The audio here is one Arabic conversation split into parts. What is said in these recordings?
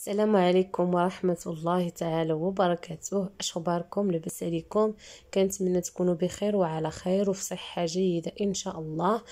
السلام عليكم ورحمة الله تعالى وبركاته اش اخباركم لبس عليكم كنتمنى تكونوا بخير وعلى خير وفي صحة جيدة ان شاء الله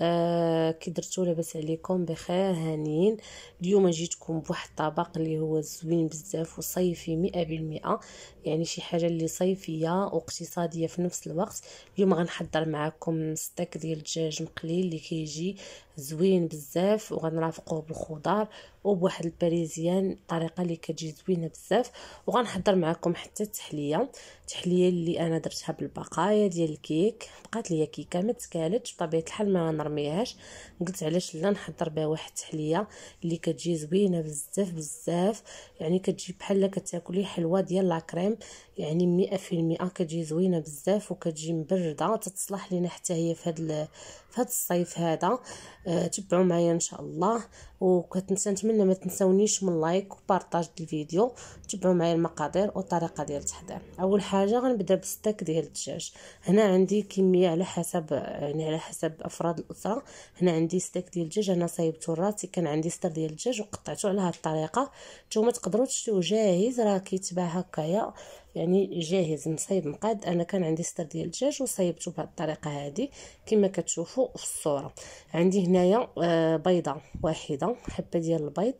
آه كي درتو لاباس عليكم بخير هانيين اليوم جيتكم بواحد الطبق اللي هو زوين بزاف وصيفي مئة بالمئة يعني شي حاجه اللي صيفيه واقتصاديه في نفس الوقت اليوم غنحضر معكم ستاك ديال الدجاج مقلي اللي كيجي زوين بزاف وغنرافقوه بالخضار وبواحد الباريزيان طريقه اللي كتجي زوينه بزاف وغنحضر معكم حتى التحليه التحليه اللي انا درتها بالبقايا ديال الكيك بقات ليا كيكه ما تكالتش بطبيعه الحال ما نرميهاش قلت علاش لا نحضر بها واحد التحليه اللي كتجي زوينه بزاف بزاف يعني كتجي بحال كتاكلي حلوه ديال لاكريم يعني مئة في المئة كتجي زوينه بزاف وكتجي مبرده تتصلح لينا حتى هي في هذا في هذا الصيف هذا آه، تبعوا معايا ان شاء الله وكتنسى نتمنى ما تنساونيش من لايك وبارطاج الفيديو تبعوا معايا المقادير والطريقه ديال التحضير اول حاجه غنبدا بالستيك ديال الدجاج هنا عندي كميه على حسب يعني على حسب افراد الاسره هنا عندي ستاك ديال الدجاج انا صايبته راسي كان عندي ستر ديال الدجاج وقطعته على هذه الطريقه نتوما تقدروا تشريو جاهز راه كيتباع هكايا يعني جاهز مصايب مقاد انا كان عندي سطر ديال الدجاج وصايبته بهذه الطريقه هذه كما كتشوفوا في الصوره عندي هنايا آه، بيضه واحده حبه ديال البيض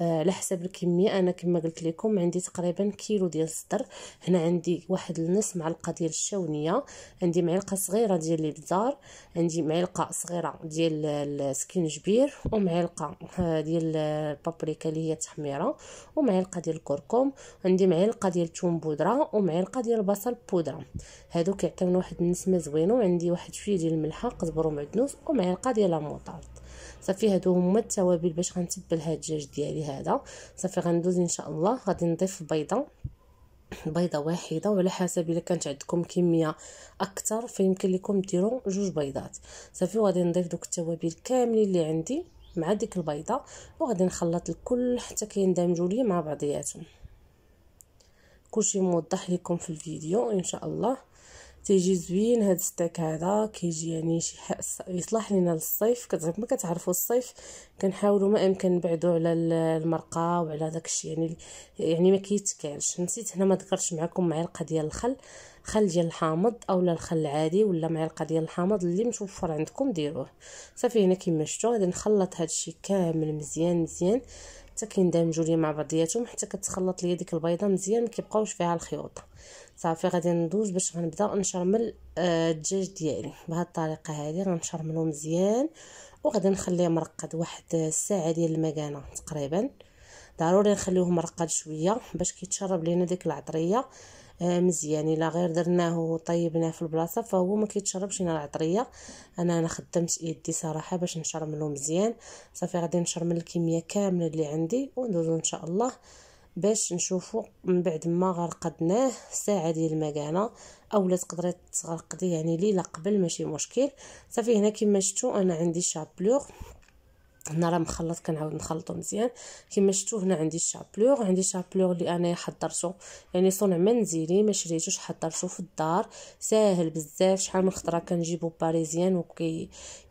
آه، على حسب الكميه انا كما قلت لكم عندي تقريبا كيلو ديال الصدر هنا عندي واحد النص معلقه ديال الشاونيه عندي معلقه صغيره ديال الابزار عندي معلقه صغيره ديال السكينجبير ومعلقه آه، ديال البابريكا اللي هي تحميره ومعلقه ديال الكركم عندي معلقه ديال الثوم بودره ومعلقه ديال البصل بودره هادو كيعطيونا واحد النسمه زوينه وعندي واحد شويه ديال الملحه قزبر ومعدنوس ومعلقه ديال الموطه صافي هادو هما التوابل باش غنتبل هاد الدجاج ديالي هذا صافي غندوز ان شاء الله غادي نضيف بيضه بيضه واحده وعلى حسب الا كانت عندكم كميه اكثر فيمكن لكم ديروا جوج بيضات صافي وغادي نضيف دوك التوابل كاملين اللي عندي مع ديك البيضه وغادي نخلط الكل حتى كيندمجوا لي مع بعضياتهم كلشي موضح لكم في الفيديو ان شاء الله تيجي زوين هاد الستيك هذا كيجي يعني شي يصلح لينا للصيف ما كتعرفوا الصيف كنحاولوا ما امكن نبعدوا على المرقه وعلى داكشي يعني يعني ما كيتكالش نسيت هنا ما ذكرتش معكم معلقه ديال الخل خل ديال الحامض اولا الخل العادي ولا معلقه ديال الحامض اللي متوفر عندكم ديروه صافي هنا كما شفتوا غادي نخلط هادشي كامل مزيان مزيان حتى كيندمجوا ليا مع بعضياتهم حتى كتخلط ليا ديك البيضه مزيان ما كيبقاوش فيها الخيوط صافي غادي ندوز باش غنبدا نشرمل آه، الدجاج ديالي بهذه الطريقه هذه غنشرملو مزيان وغادي نخليه مرقد واحد الساعه ديال المكانه تقريبا ضروري نخليوه مرقد شويه باش كيتشرب لينا ديك العطريه آه مزيان الا غير درناه وطيبناه في البلاصه فهو ما كيتشربش لينا العطريه انا انا خدمت يدي صراحه باش نشرملو مزيان صافي غادي نشرمل الكميه كامله اللي عندي وندوزو ان شاء الله باش نشوفو من بعد ما غرقدناه ساعه ديال المكانه اولا تقدري تغرقدي يعني ليله قبل ماشي مشكل صافي هنا كما شفتوا انا عندي شابلوغ هنا راه مخلط كنعاود نخلطو مزيان كما شفتوا هنا عندي الشابلوغ عندي شابلوغ اللي انايا حضرته يعني صنع منزلي ما شريتوش حضرته في الدار ساهل بزاف شحال من خطره كنجيبو باريزيان وكي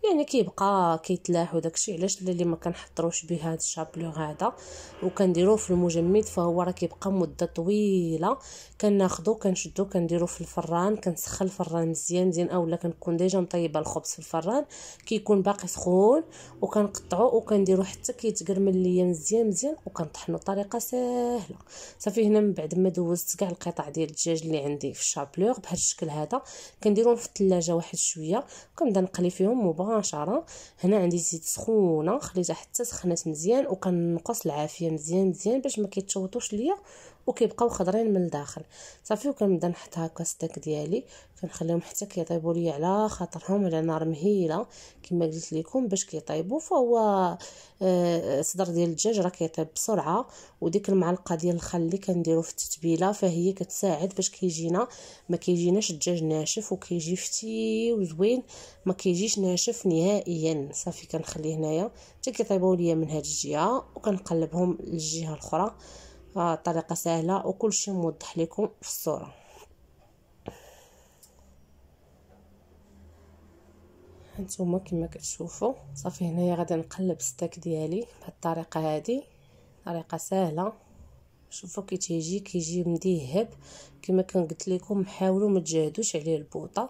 يعني كيبقى كيتلاح وداكشي علاش اللي ما كنحضروش به هذا الشابلوغ هذا وكنديروه في المجمد فهو راه كيبقى مده طويله كناخذو كنشدو كنديرو في الفران كنسخن الفران مزيان مزيان اولا كنكون ديجا مطيبه الخبز في الفران كيكون باقي سخون وكنقطعو كنقطعو وكنديرو حتى كيتكرمل ليا مزيان مزيان وكنطحنو بطريقه ساهله صافي هنا من بعد ما دوزت كاع القطع ديال الدجاج اللي عندي في الشابلور بهذا الشكل هذا كنديرهم في الثلاجه واحد شويه وكنبدا نقلي فيهم مباشره هنا عندي زيت سخونه خليتها حتى سخنات مزيان وكنقص العافيه مزيان مزيان باش ما كيتشوطوش ليا وكيبقاو خضرين من الداخل صافي وكنبدا نحط هكا ستاك ديالي كنخليهم حتى كيطيبوا لي على خاطرهم على نار مهيله كما قلت لكم باش كيطيبوا فهو الصدر آه، آه، ديال الدجاج راه كيطيب بسرعه وديك المعلقه ديال الخل اللي كنديرو في التتبيله فهي كتساعد باش كيجينا ما كيجيناش الدجاج ناشف وكيجي فتي وزوين ما كيجيش ناشف نهائيا صافي كنخليه هنايا حتى كيطيبوا ليا من هاد الجهه وكنقلبهم للجهه الاخرى فطريقة سهله وكل شيء موضح لكم في الصوره هانتوما كما كتشوفوا صافي هنايا غادي نقلب ستاك ديالي بهاد الطريقه هادي طريقه سهله شوفوا كي تيجي كيجي مذهب كما كنقلت لكم حاولوا ما تجاهدوش عليه البوطه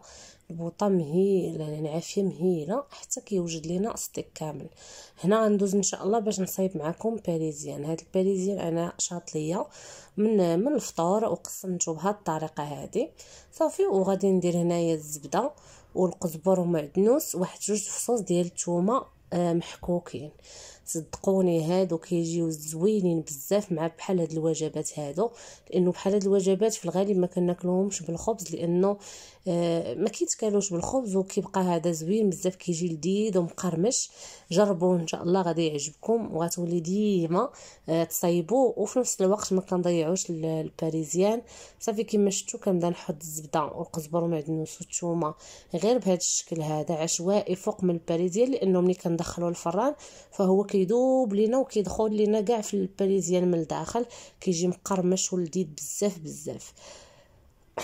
البوطه مهيله يعني عافيه مهيله حتى كيوجد لينا ستيك كامل هنا غندوز ان شاء الله باش نصايب معكم باريزيان هاد الباريزيان انا شاط ليا من من الفطور وقسمته بهاد الطريقه هادي صافي وغادي ندير هنايا الزبده والقزبر ومعدنوس واحد جوج فصوص ديال الثومه محكوكين صدقوني هادو كيجيو زوينين بزاف مع بحال هاد الوجبات هادو لانه بحال هاد الوجبات في الغالب ما كناكلوهمش بالخبز لانه آه، ما كيتكالوش بالخبز وكيبقى هذا زوين بزاف كيجي لذيذ ومقرمش جربوه ان شاء الله غادي يعجبكم وغتولي ديما آه، تصايبوه وفي نفس الوقت ما كنضيعوش الباريزيان صافي كما شفتوا كنبدا نحط الزبده والقزبر ومعدنوس والثومه غير بهذا الشكل هذا عشوائي فوق من الباريزيان لانه ملي كندخلو الفران فهو كيدوب لينا وكيدخل لينا كاع في الباريزيان من الداخل كيجي مقرمش ولذيذ بزاف بزاف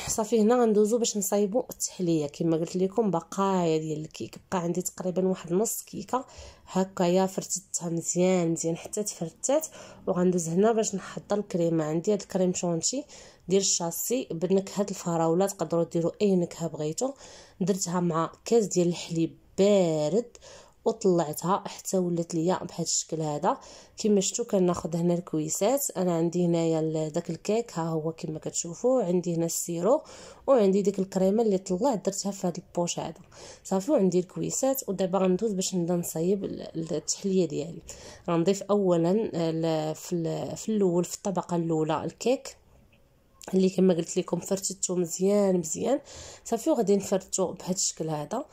صافي هنا غندوزو باش نصايبو التحليه كما قلت لكم بقايا ديال الكيك بقى عندي تقريبا واحد نص كيكه هكايا فرتتها مزيان مزيان حتى تفرتات وغندوز هنا باش نحضر الكريمه عندي هاد الكريم شونتي ديال الشاسي بنكهه الفراوله تقدروا ديروا اي نكهه بغيتو درتها مع كاس ديال الحليب بارد وطلعتها حتى ولات ليا بهذا الشكل هذا كما شفتوا كناخذ هنا الكويسات انا عندي هنايا داك الكيك ها هو كما كتشوفوا عندي هنا السيرو وعندي ديك الكريمه اللي طلعت درتها في هذا البوش هذا صافي وعندي الكويسات ودابا غندوز باش نبدا نصايب التحليه ديالي غنضيف اولا في الاول في الطبقه الاولى الكيك اللي كما قلت لكم فرتتو مزيان مزيان صافي وغادي نفرتو بهذا الشكل هذا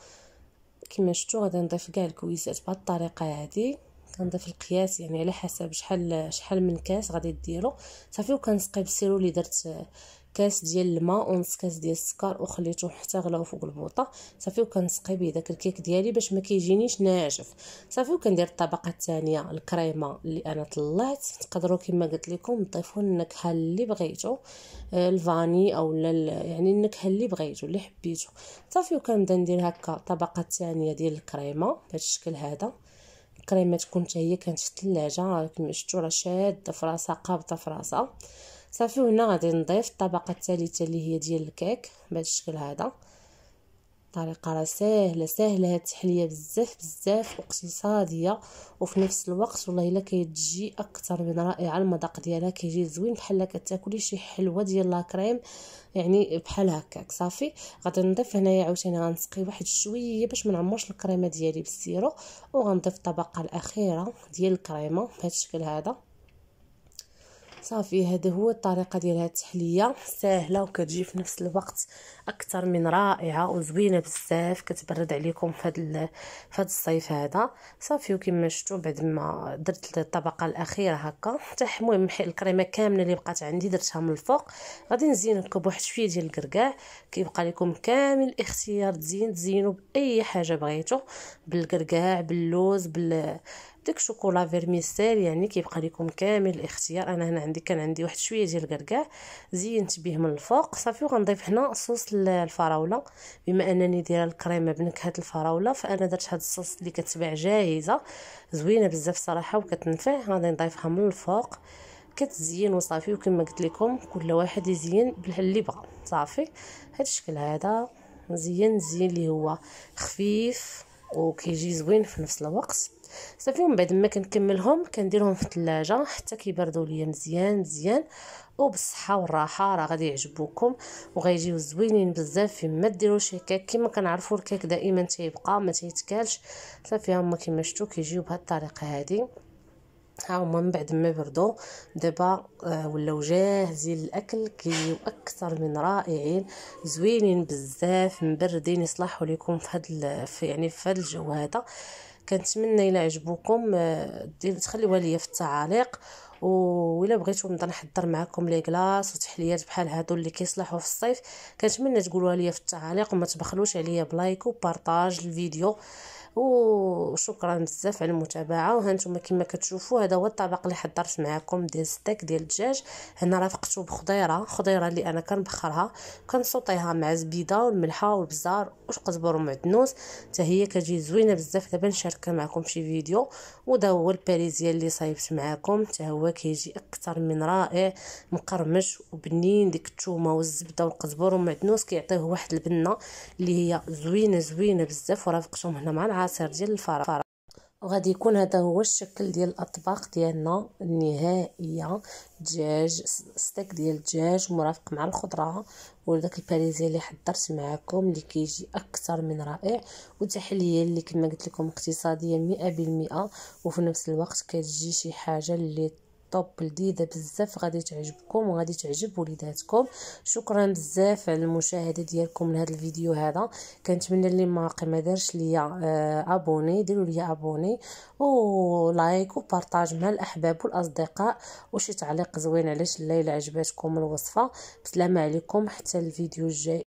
كما شفتوا غادي نضيف كاع الكويسات بهاد الطريقه هادي كنضيف القياس يعني على حسب شحال شحال من كاس غادي ديرو صافي وكنسقي بالسيرو اللي درت كاس ديال الماء ونص كاس ديال السكر وخليته حتى غلاو فوق البوطه صافي وكنسقي به داك الكيك ديالي باش ما كيجينيش ناجف صافي وكندير الطبقه الثانيه الكريمه اللي انا طلعت تقدروا كما قلت لكم تضيفوا النكهه اللي بغيتو آه، الفاني او يعني النكهه اللي بغيتو اللي حبيتو صافي وكنبدا ندير هكا الطبقه الثانيه ديال الكريمه بهذا الشكل هذا الكريمه تكون حتى هي كانت في الثلاجه كما شفتوا راه شاده فراسها قابطه فراسها صافي وهنا غادي نضيف الطبقه الثالثه اللي هي ديال الكيك بهذا الشكل هذا طريقه راه ساهله ساهله هاد التحليه بزاف بزاف واقتصاديه وفي نفس الوقت والله الا كتجي اكثر من رائعه المذاق ديالها كيجي زوين بحال كتاكلي شي حلوه ديال لاكريم يعني بحال هكاك صافي غادي نضيف هنايا عاوتاني غنسقي واحد شويه باش ما نعمرش الكريمه ديالي بالسيرو وغنضيف الطبقه الاخيره ديال الكريمه بهذا الشكل هذا صافي هذا هو الطريقه ديال هاد التحليه ساهله وكتجي في نفس الوقت اكثر من رائعه وزوينه بزاف كتبرد عليكم في هذا في هذا الصيف هذا صافي وكما شفتوا بعد ما درت الطبقه الاخيره هكا حتى المهم الكريمه كامله اللي بقات عندي درتها من الفوق غادي نزينكم بواحد شويه ديال الكركاع كيبقى لكم كامل الاختيار تزين تزينوا باي حاجه بغيتو بالكركاع باللوز بال داك شوكولا فيرميستير يعني كيبقى لكم كامل الاختيار انا هنا عندي كان عندي واحد شويه ديال الكركاع زينت به من الفوق صافي وغنضيف هنا صوص الفراوله بما انني دايره الكريمه بنكهه الفراوله فانا درت هاد الصوص اللي كتباع جاهزه زوينه بزاف صراحه وكتنفع غادي نضيفها من الفوق كتزين وصافي وكما قلت لكم كل واحد يزين باللي بغى صافي هاد الشكل هذا مزيان زين اللي هو خفيف وكيجي زوين في نفس الوقت صافي ومن بعد ما كنكملهم كنديرهم في الثلاجه حتى كيبردوا ليا مزيان مزيان وبالصحه والراحه راه غادي يعجبوكم وغيجيو زوينين بزاف في ما ديروش كيك كما كنعرفوا الكيك دائما تيبقى ما تيتكالش صافي هما كما شفتوا كيجيو بهذه الطريقه هذه ها هما من بعد ما بردوا دابا آه، ولاو جاهزين للاكل كيجيو اكثر من رائعين زوينين بزاف مبردين يصلحوا لكم في هذا يعني في هذا الجو هذا كنتمنى الا عجبوكم آه، تخليوها ليا في التعاليق الا بغيتو نبدا نحضر معكم لي كلاص وتحليات بحال هادو اللي كيصلحوا في الصيف كنتمنى تقولوها ليا في التعاليق وما تبخلوش عليا بلايك وبارطاج الفيديو وشكرا بزاف على المتابعه وهانتوما كما كتشوفوا هذا هو الطبق اللي حضرت معكم ديال ستاك ديال الدجاج هنا رافقته بخضيره خضيره اللي انا كنبخرها كنسوطيها مع زبيده والملحه والبزار وقزبر ومعدنوس حتى هي كتجي زوينه بزاف دابا نشاركها معكم شي فيديو ودا هو الباريزيان اللي صايبت معكم حتى هو كيجي اكثر من رائع مقرمش وبنين ديك الثومه والزبده والقزبر والمعدنوس كيعطيه واحد البنه اللي هي زوينه زوينه بزاف ورافقتهم هنا مع العرق العصير ديال الفراغ وغادي يكون هذا هو الشكل ديال الاطباق ديالنا النهائيه دجاج ستيك ديال الدجاج مرافق مع الخضره وداك الباريزي اللي حضرت معكم اللي كيجي اكثر من رائع وتحليه اللي كما قلت لكم اقتصاديه 100% وفي نفس الوقت كتجي شي حاجه اللي طوب لذيذه بزاف غادي تعجبكم وغادي تعجب وليداتكم شكرا بزاف على المشاهده ديالكم لهذا الفيديو هذا كنتمنى اللي باقي ما دارش ليا آه، ابوني ديروا ليا ابوني ولايك وبارطاج مع الاحباب والاصدقاء وشي تعليق زوين علاش الليله عجبتكم الوصفه بسلامه عليكم حتى الفيديو الجاي